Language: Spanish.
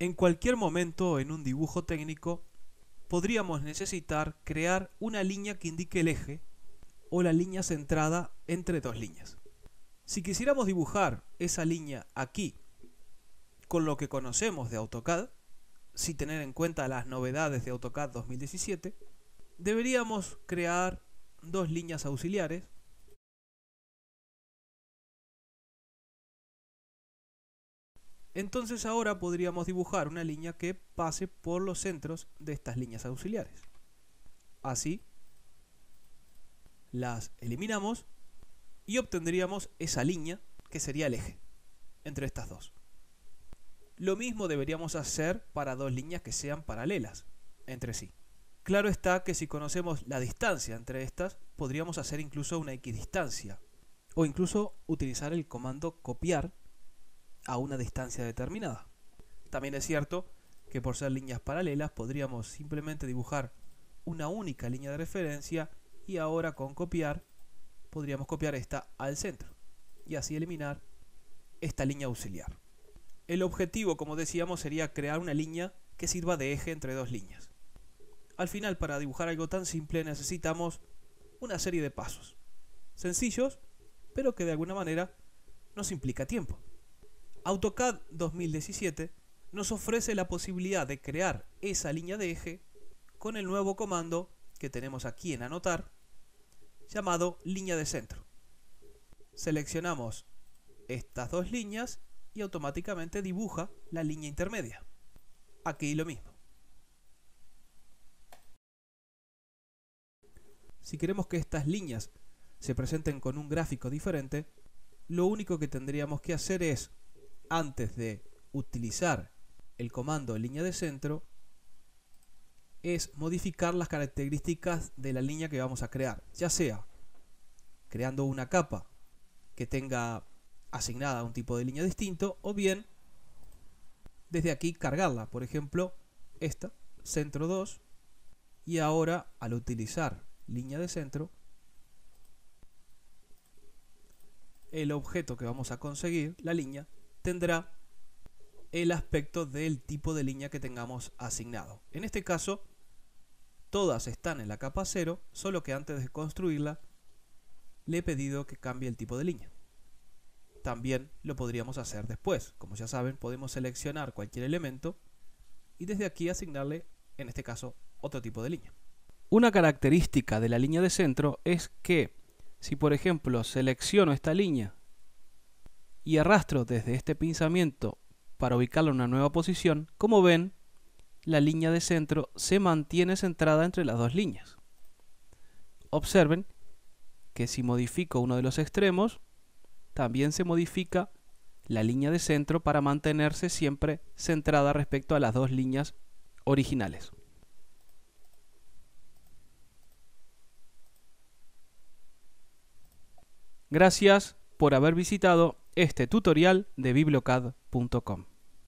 En cualquier momento en un dibujo técnico podríamos necesitar crear una línea que indique el eje o la línea centrada entre dos líneas. Si quisiéramos dibujar esa línea aquí con lo que conocemos de AutoCAD, si tener en cuenta las novedades de AutoCAD 2017, deberíamos crear dos líneas auxiliares Entonces ahora podríamos dibujar una línea que pase por los centros de estas líneas auxiliares. Así las eliminamos y obtendríamos esa línea que sería el eje entre estas dos. Lo mismo deberíamos hacer para dos líneas que sean paralelas entre sí. Claro está que si conocemos la distancia entre estas, podríamos hacer incluso una equidistancia o incluso utilizar el comando copiar a una distancia determinada. También es cierto que por ser líneas paralelas podríamos simplemente dibujar una única línea de referencia y ahora con copiar podríamos copiar esta al centro y así eliminar esta línea auxiliar. El objetivo, como decíamos, sería crear una línea que sirva de eje entre dos líneas. Al final, para dibujar algo tan simple necesitamos una serie de pasos, sencillos, pero que de alguna manera nos implica tiempo. AutoCAD 2017 nos ofrece la posibilidad de crear esa línea de eje con el nuevo comando que tenemos aquí en anotar llamado línea de centro. Seleccionamos estas dos líneas y automáticamente dibuja la línea intermedia. Aquí lo mismo. Si queremos que estas líneas se presenten con un gráfico diferente, lo único que tendríamos que hacer es antes de utilizar el comando línea de centro es modificar las características de la línea que vamos a crear, ya sea creando una capa que tenga asignada un tipo de línea distinto o bien desde aquí cargarla, por ejemplo esta, centro 2 y ahora al utilizar línea de centro el objeto que vamos a conseguir, la línea, tendrá el aspecto del tipo de línea que tengamos asignado. En este caso, todas están en la capa 0, solo que antes de construirla le he pedido que cambie el tipo de línea. También lo podríamos hacer después. Como ya saben, podemos seleccionar cualquier elemento y desde aquí asignarle, en este caso, otro tipo de línea. Una característica de la línea de centro es que si por ejemplo selecciono esta línea y arrastro desde este pinzamiento para ubicarlo en una nueva posición, como ven, la línea de centro se mantiene centrada entre las dos líneas. Observen que si modifico uno de los extremos, también se modifica la línea de centro para mantenerse siempre centrada respecto a las dos líneas originales. Gracias por haber visitado este tutorial de bibliocad.com.